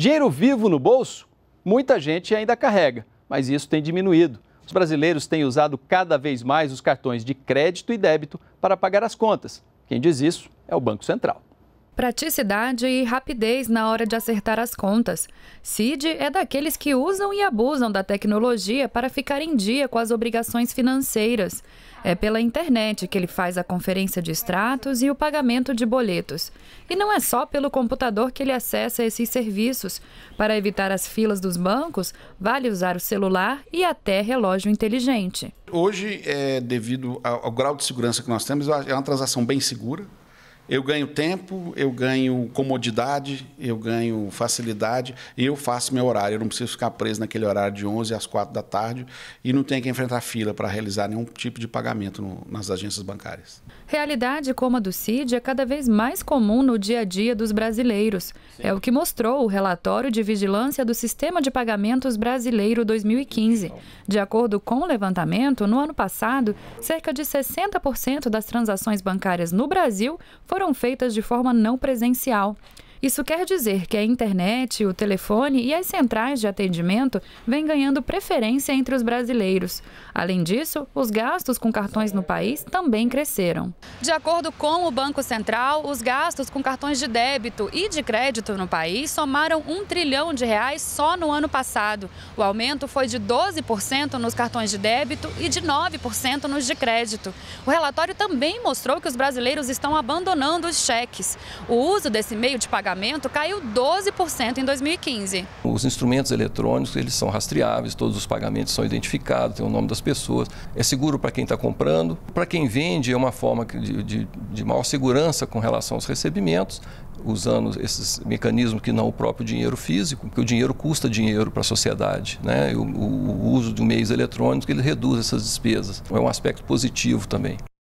Dinheiro vivo no bolso? Muita gente ainda carrega, mas isso tem diminuído. Os brasileiros têm usado cada vez mais os cartões de crédito e débito para pagar as contas. Quem diz isso é o Banco Central. Praticidade e rapidez na hora de acertar as contas. Cid é daqueles que usam e abusam da tecnologia para ficar em dia com as obrigações financeiras. É pela internet que ele faz a conferência de extratos e o pagamento de boletos. E não é só pelo computador que ele acessa esses serviços. Para evitar as filas dos bancos, vale usar o celular e até relógio inteligente. Hoje, é, devido ao, ao grau de segurança que nós temos, é uma transação bem segura eu ganho tempo, eu ganho comodidade, eu ganho facilidade e eu faço meu horário. Eu não preciso ficar preso naquele horário de 11 às 4 da tarde e não tenho que enfrentar fila para realizar nenhum tipo de pagamento no, nas agências bancárias. Realidade como a do CID é cada vez mais comum no dia a dia dos brasileiros. Sim. É o que mostrou o relatório de vigilância do Sistema de Pagamentos Brasileiro 2015. De acordo com o levantamento, no ano passado, cerca de 60% das transações bancárias no Brasil foram foram feitas de forma não presencial. Isso quer dizer que a internet, o telefone e as centrais de atendimento vêm ganhando preferência entre os brasileiros. Além disso, os gastos com cartões no país também cresceram. De acordo com o Banco Central, os gastos com cartões de débito e de crédito no país somaram um trilhão de reais só no ano passado. O aumento foi de 12% nos cartões de débito e de 9% nos de crédito. O relatório também mostrou que os brasileiros estão abandonando os cheques. O uso desse meio de pagamento pagamento caiu 12% em 2015. Os instrumentos eletrônicos, eles são rastreáveis, todos os pagamentos são identificados, tem o nome das pessoas. É seguro para quem está comprando. Para quem vende, é uma forma de, de, de maior segurança com relação aos recebimentos, usando esses mecanismos que não o próprio dinheiro físico, porque o dinheiro custa dinheiro para a sociedade. Né? O, o, o uso de meios eletrônicos ele reduz essas despesas. É um aspecto positivo também.